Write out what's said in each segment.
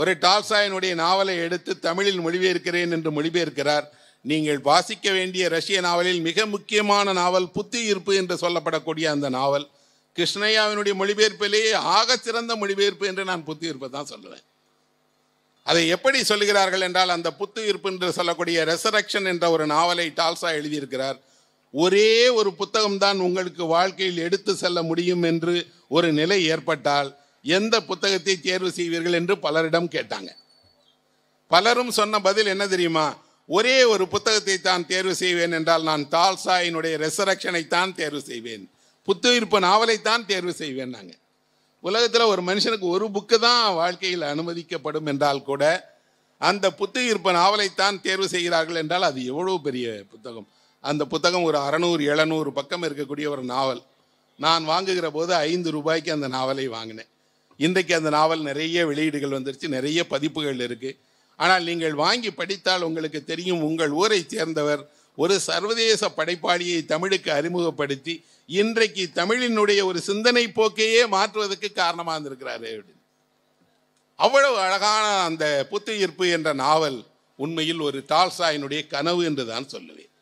ஒரு டால்சாயினுடைய நாவலை எடுத்து தமிழில் மொழிபெயர்க்கிறேன் என்று மொழிபெயர்க்கிறார் நீங்கள் வாசிக்க வேண்டிய ரஷ்ய நாவலில் மிக முக்கியமான நாவல் புத்தியிருப்பு என்று சொல்லப்படக்கூடிய அந்த நாவல் கிருஷ்ணய்யாவினுடைய மொழிபெயர்ப்பிலேயே ஆக சிறந்த மொழிபெயர்ப்பு என்று நான் புத்தியிருப்பை தான் சொல்லுவேன் அதை எப்படி சொல்லுகிறார்கள் என்றால் அந்த புத்துயிர்ப்பு என்று சொல்லக்கூடிய ரெசரக்ஷன் என்ற ஒரு நாவலை டால்சா எழுதியிருக்கிறார் ஒரே ஒரு புத்தகம்தான் உங்களுக்கு வாழ்க்கையில் எடுத்து செல்ல முடியும் என்று ஒரு நிலை ஏற்பட்டால் எந்த புத்தகத்தை தேர்வு செய்வீர்கள் என்று பலரிடம் கேட்டாங்க பலரும் சொன்ன பதில் என்ன தெரியுமா ஒரே ஒரு புத்தகத்தை தான் தேர்வு செய்வேன் என்றால் நான் தால்சாயினுடைய ரெசரக்ஷனை தான் தேர்வு செய்வேன் புத்துயிர்ப்பு நாவலைத்தான் தேர்வு செய்வேன் நாங்கள் உலகத்தில் ஒரு மனுஷனுக்கு ஒரு புக்கு தான் வாழ்க்கையில் அனுமதிக்கப்படும் என்றால் கூட அந்த புத்துயிர்ப்பு நாவலைத்தான் தேர்வு செய்கிறார்கள் என்றால் அது எவ்வளோ பெரிய புத்தகம் அந்த புத்தகம் ஒரு அறநூறு எழுநூறு பக்கம் இருக்கக்கூடிய ஒரு நாவல் நான் வாங்குகிற போது ஐந்து ரூபாய்க்கு அந்த நாவலை வாங்கினேன் இன்றைக்கு அந்த நாவல் நிறைய வெளியீடுகள் வந்துருச்சு நிறைய பதிப்புகள் இருக்குது ஆனால் நீங்கள் வாங்கி படித்தால் உங்களுக்கு தெரியும் உங்கள் ஊரை சேர்ந்தவர் ஒரு சர்வதேச படைப்பாளியை தமிழுக்கு அறிமுகப்படுத்தி இன்றைக்கு தமிழினுடைய ஒரு சிந்தனை போக்கையே மாற்றுவதற்கு காரணமாக இருந்திருக்கிறார் அவ்வளவு அழகான அந்த புத்துயிர்ப்பு என்ற நாவல் உண்மையில் ஒரு டால்சாயினுடைய கனவு என்று தான் சொல்லுவேன்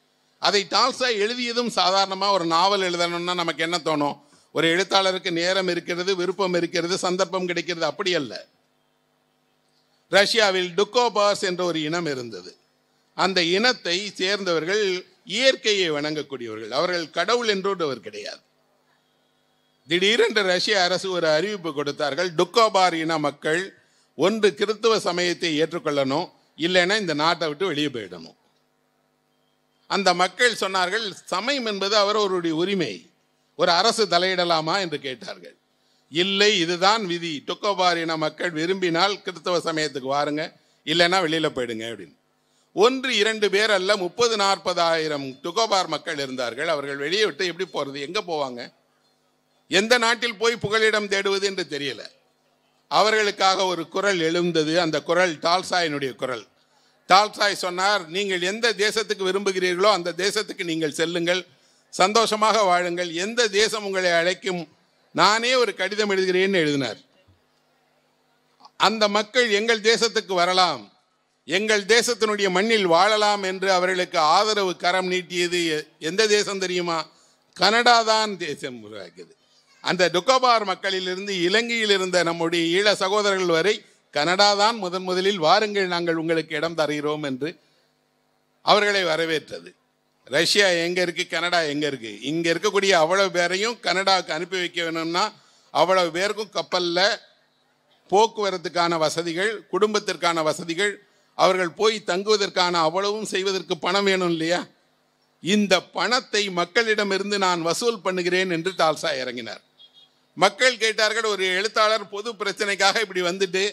அதை டால்சாய் எழுதியதும் சாதாரணமாக ஒரு நாவல் எழுதணும்னா நமக்கு என்ன தோணும் ஒரு எழுத்தாளருக்கு நேரம் இருக்கிறது விருப்பம் இருக்கிறது சந்தர்ப்பம் கிடைக்கிறது அப்படி அல்ல ரஷ்யாவில் டுக்கோபாஸ் என்ற ஒரு இனம் இருந்தது அந்த இனத்தை சேர்ந்தவர்கள் இயற்கையை வணங்கக்கூடியவர்கள் அவர்கள் கடவுள் என்றொருவர் கிடையாது திடீரென்று ரஷ்ய அரசு ஒரு அறிவிப்பு கொடுத்தார்கள் டுக்கோபார் இன மக்கள் ஒன்று கிறித்துவ சமயத்தை ஏற்றுக்கொள்ளணும் இல்லைனா இந்த நாட்டை விட்டு வெளியே போயிடணும் அந்த மக்கள் சொன்னார்கள் சமயம் என்பது அவரவருடைய உரிமை ஒரு அரசு தலையிடலாமா என்று கேட்டார்கள் இல்லை இதுதான் விதி டொக்கோபார் இன மக்கள் விரும்பினால் கிறிஸ்தவ சமயத்துக்கு வாருங்க இல்லைன்னா வெளியில் போயிடுங்க அப்படின்னு ஒன்று இரண்டு பேர் அல்ல முப்பது நாற்பதாயிரம் டுகோபார் மக்கள் இருந்தார்கள் அவர்கள் வெளியே விட்டு எப்படி போகிறது எங்கே போவாங்க எந்த நாட்டில் போய் புகலிடம் தேடுவது என்று தெரியல அவர்களுக்காக ஒரு குரல் எழுந்தது அந்த குரல் டால்சாயினுடைய குரல் டால்சாய் சொன்னார் நீங்கள் எந்த தேசத்துக்கு விரும்புகிறீர்களோ அந்த தேசத்துக்கு நீங்கள் செல்லுங்கள் சந்தோஷமாக வாழுங்கள் எந்த தேசம் உங்களை அழைக்கும் நானே ஒரு கடிதம் எழுதுகிறேன் எழுதினார் அந்த மக்கள் எங்கள் தேசத்துக்கு வரலாம் எங்கள் தேசத்தினுடைய மண்ணில் வாழலாம் என்று அவர்களுக்கு ஆதரவு கரம் நீட்டியது எந்த தேசம் தெரியுமா கனடா தான் தேசம் உருவாக்கியது அந்த டுக்கோபார் மக்களிலிருந்து இலங்கையில் இருந்த நம்முடைய ஈழ சகோதரர்கள் வரை கனடா தான் முதன் முதலில் வாருங்கள் நாங்கள் உங்களுக்கு இடம் தருகிறோம் என்று அவர்களை வரவேற்றது ரஷ்யா எங்கே இருக்குது கனடா எங்கே இருக்குது இங்கே இருக்கக்கூடிய அவ்வளோ பேரையும் கனடாவுக்கு அனுப்பி வைக்க வேணும்னா அவ்வளோ பேருக்கும் கப்பலில் போக்குவரத்துக்கான வசதிகள் குடும்பத்திற்கான வசதிகள் அவர்கள் போய் தங்குவதற்கான அவ்வளவும் செய்வதற்கு பணம் வேணும் இல்லையா இந்த பணத்தை மக்களிடமிருந்து நான் வசூல் பண்ணுகிறேன் என்று டால்சா இறங்கினார் மக்கள் கேட்டார்கள் ஒரு எழுத்தாளர் பொது பிரச்சனைக்காக இப்படி வந்துட்டு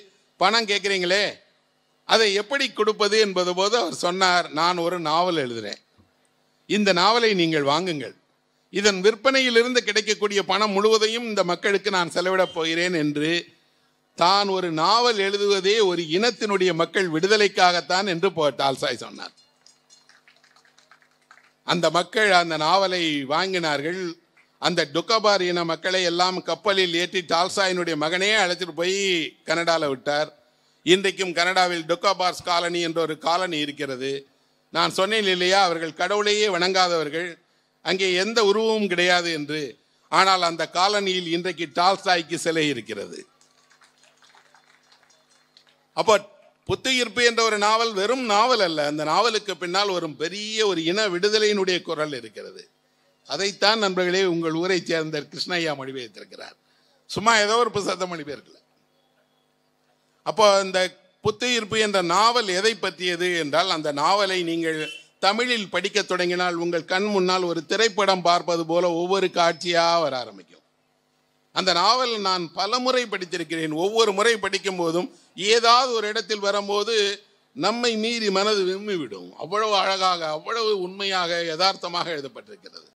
பணம் கேட்குறீங்களே அதை எப்படி கொடுப்பது என்பது போது அவர் சொன்னார் நான் ஒரு நாவல் எழுதுகிறேன் இந்த நாவலை நீங்கள் வாங்குங்கள் இதன் விற்பனையிலிருந்து கிடைக்கக்கூடிய பணம் முழுவதையும் இந்த மக்களுக்கு நான் செலவிடப் போகிறேன் என்று தான் ஒரு நாவல் எழுதுவதே ஒரு இனத்தினுடைய மக்கள் விடுதலைக்காகத்தான் என்று டால்சாய் சொன்னார் அந்த மக்கள் அந்த நாவலை வாங்கினார்கள் அந்த டுக்கபார் இன மக்களை எல்லாம் கப்பலில் ஏற்றி டால்சாயினுடைய மகனே அழைச்சிட்டு போய் கனடாவில் விட்டார் இன்றைக்கும் கனடாவில் டுக்கபார்ஸ் காலனி என்ற ஒரு காலனி இருக்கிறது நான் சொன்னேன் இல்லையா அவர்கள் கடவுளையே வணங்காதவர்கள் அங்கே எந்த உருவமும் கிடையாது என்று ஆனால் அந்த காலனியில் இன்றைக்கு டால்ஸ்டாய்க்கு சிலை இருக்கிறது அப்போ புத்துயிர்ப்பு என்ற ஒரு நாவல் வெறும் நாவல் அல்ல அந்த நாவலுக்கு பின்னால் ஒரு பெரிய ஒரு இன விடுதலையினுடைய குரல் இருக்கிறது அதைத்தான் நண்பர்களே உங்கள் ஊரை சேர்ந்த கிருஷ்ணய்யா மொழிபெயர்த்திருக்கிறார் சும்மா ஏதோ ஒரு புத்தகத்தை மொழிபெயர்க்கல அப்போ இந்த புத்துயிர்ப்பு என்ற நாவல் எதை பற்றியது என்றால் அந்த நாவலை நீங்கள் தமிழில் படிக்க தொடங்கினால் உங்கள் கண் முன்னால் ஒரு திரைப்படம் பார்ப்பது போல ஒவ்வொரு காட்சியாக வர ஆரம்பிக்கும் அந்த நாவல் நான் பல முறை படித்திருக்கிறேன் ஒவ்வொரு முறை படிக்கும் போதும் ஏதாவது ஒரு இடத்தில் வரும்போது நம்மை மீறி மனது விரும்பிவிடும் அவ்வளவு அழகாக அவ்வளவு உண்மையாக யதார்த்தமாக எழுதப்பட்டிருக்கிறது